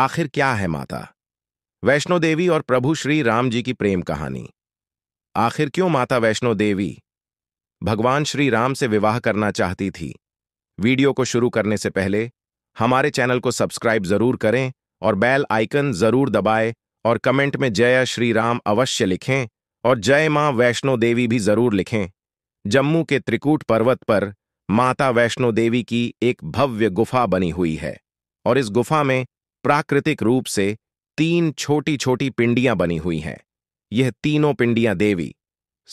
आखिर क्या है माता वैष्णो देवी और प्रभु श्री राम जी की प्रेम कहानी आखिर क्यों माता वैष्णो देवी भगवान श्री राम से विवाह करना चाहती थी वीडियो को शुरू करने से पहले हमारे चैनल को सब्सक्राइब जरूर करें और बेल आइकन जरूर दबाए और कमेंट में जय श्री राम अवश्य लिखें और जय मां वैष्णो देवी भी जरूर लिखें जम्मू के त्रिकूट पर्वत पर माता वैष्णो देवी की एक भव्य गुफा बनी हुई है और इस गुफा में प्राकृतिक रूप से तीन छोटी छोटी पिंडियां बनी हुई हैं यह तीनों पिंडियां देवी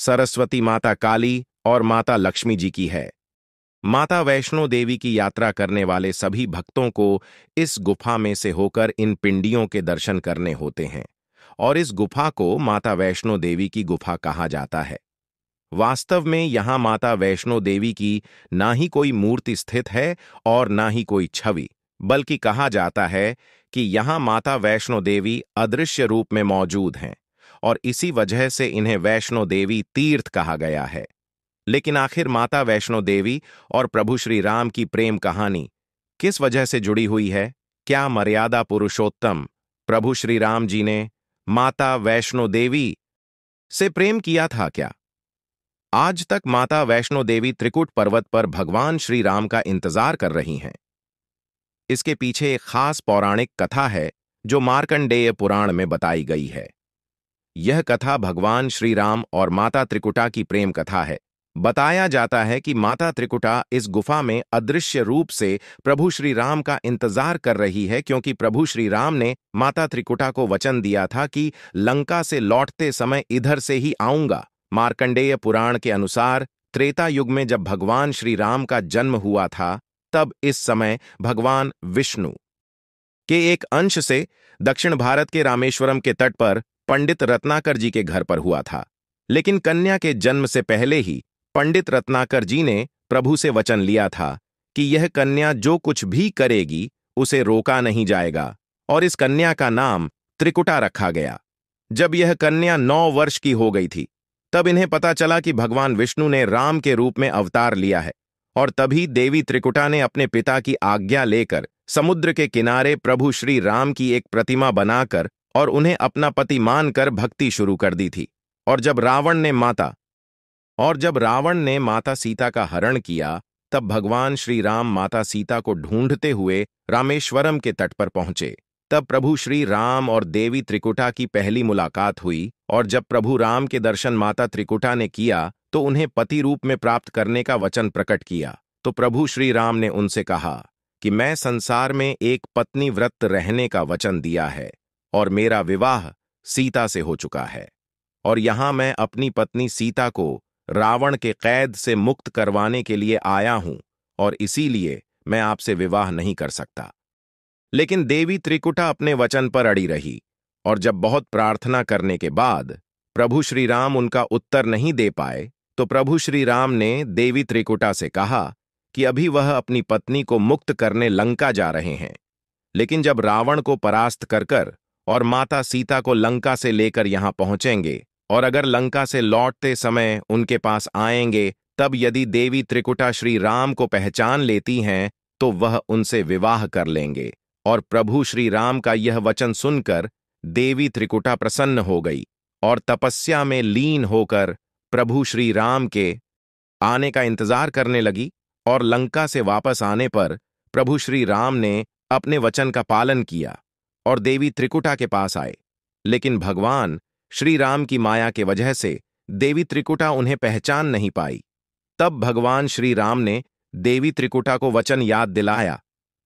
सरस्वती माता काली और माता लक्ष्मी जी की है माता वैष्णो देवी की यात्रा करने वाले सभी भक्तों को इस गुफा में से होकर इन पिंडियों के दर्शन करने होते हैं और इस गुफा को माता वैष्णो देवी की गुफा कहा जाता है वास्तव में यहां माता वैष्णो देवी की ना ही कोई मूर्ति स्थित है और ना ही कोई छवि बल्कि कहा जाता है कि यहां माता वैष्णो देवी अदृश्य रूप में मौजूद हैं और इसी वजह से इन्हें वैष्णो देवी तीर्थ कहा गया है लेकिन आखिर माता वैष्णो देवी और प्रभु श्री राम की प्रेम कहानी किस वजह से जुड़ी हुई है क्या मर्यादा पुरुषोत्तम प्रभु श्री राम जी ने माता वैष्णो देवी से प्रेम किया था क्या आज तक माता वैष्णो देवी त्रिकुट पर्वत पर भगवान श्री राम का इंतजार कर रही हैं इसके पीछे एक खास पौराणिक कथा है जो मार्कंडेय पुराण में बताई गई है यह कथा भगवान श्री राम और माता त्रिकुटा की प्रेम कथा है बताया जाता है कि माता त्रिकुटा इस गुफा में अदृश्य रूप से प्रभु श्री राम का इंतजार कर रही है क्योंकि प्रभु श्री राम ने माता त्रिकुटा को वचन दिया था कि लंका से लौटते समय इधर से ही आऊंगा मार्कंडेय पुराण के अनुसार त्रेता युग में जब भगवान श्री राम का जन्म हुआ था तब इस समय भगवान विष्णु के एक अंश से दक्षिण भारत के रामेश्वरम के तट पर पंडित रत्नाकर जी के घर पर हुआ था लेकिन कन्या के जन्म से पहले ही पंडित रत्नाकर जी ने प्रभु से वचन लिया था कि यह कन्या जो कुछ भी करेगी उसे रोका नहीं जाएगा और इस कन्या का नाम त्रिकुटा रखा गया जब यह कन्या नौ वर्ष की हो गई थी तब इन्हें पता चला कि भगवान विष्णु ने राम के रूप में अवतार लिया है और तभी देवी त्रिकुटा ने अपने पिता की आज्ञा लेकर समुद्र के किनारे प्रभु श्री राम की एक प्रतिमा बनाकर और उन्हें अपना पति मानकर भक्ति शुरू कर दी थी और जब रावण ने माता और जब रावण ने माता सीता का हरण किया तब भगवान श्री राम माता सीता को ढूंढते हुए रामेश्वरम के तट पर पहुंचे तब प्रभु श्री राम और देवी त्रिकुटा की पहली मुलाकात हुई और जब प्रभु राम के दर्शन माता त्रिकुटा ने किया तो उन्हें पति रूप में प्राप्त करने का वचन प्रकट किया तो प्रभु श्री राम ने उनसे कहा कि मैं संसार में एक पत्नी व्रत रहने का वचन दिया है और मेरा विवाह सीता से हो चुका है और यहां मैं अपनी पत्नी सीता को रावण के कैद से मुक्त करवाने के लिए आया हूं और इसीलिए मैं आपसे विवाह नहीं कर सकता लेकिन देवी त्रिकुटा अपने वचन पर अड़ी रही और जब बहुत प्रार्थना करने के बाद प्रभु श्री राम उनका उत्तर नहीं दे पाए तो प्रभु श्री राम ने देवी त्रिकुटा से कहा कि अभी वह अपनी पत्नी को मुक्त करने लंका जा रहे हैं लेकिन जब रावण को परास्त करकर और माता सीता को लंका से लेकर यहां पहुंचेंगे और अगर लंका से लौटते समय उनके पास आएंगे तब यदि देवी त्रिकुटा श्री राम को पहचान लेती हैं तो वह उनसे विवाह कर लेंगे और प्रभु श्री राम का यह वचन सुनकर देवी त्रिकुटा प्रसन्न हो गई और तपस्या में लीन होकर प्रभु श्री राम के आने का इंतजार करने लगी और लंका से वापस आने पर प्रभु श्री राम ने अपने वचन का पालन किया और देवी त्रिकुटा के पास आए लेकिन भगवान श्री राम की माया के वजह से देवी त्रिकुटा उन्हें पहचान नहीं पाई तब भगवान श्री राम ने देवी त्रिकुटा को वचन याद दिलाया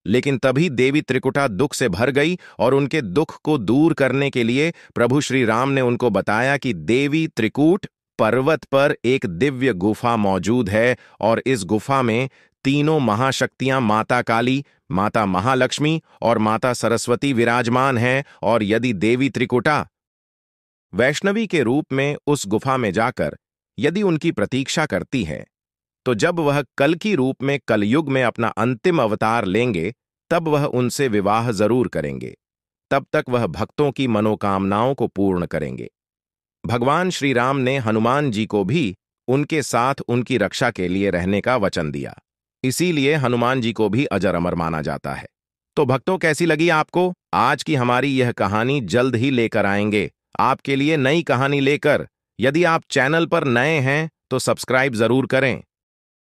लेकिन तभी देवी त्रिकुटा दुख से भर गई और उनके दुख को दूर करने के लिए प्रभु श्री राम ने उनको बताया कि देवी त्रिकूट पर्वत पर एक दिव्य गुफा मौजूद है और इस गुफा में तीनों महाशक्तियां माता काली माता महालक्ष्मी और माता सरस्वती विराजमान हैं और यदि देवी त्रिकुटा वैष्णवी के रूप में उस गुफा में जाकर यदि उनकी प्रतीक्षा करती है तो जब वह कल की रूप में कलयुग में अपना अंतिम अवतार लेंगे तब वह उनसे विवाह जरूर करेंगे तब तक वह भक्तों की मनोकामनाओं को पूर्ण करेंगे भगवान श्री राम ने हनुमान जी को भी उनके साथ उनकी रक्षा के लिए रहने का वचन दिया इसीलिए हनुमान जी को भी अजर अमर माना जाता है तो भक्तों कैसी लगी आपको आज की हमारी यह कहानी जल्द ही लेकर आएंगे आपके लिए नई कहानी लेकर यदि आप चैनल पर नए हैं तो सब्सक्राइब जरूर करें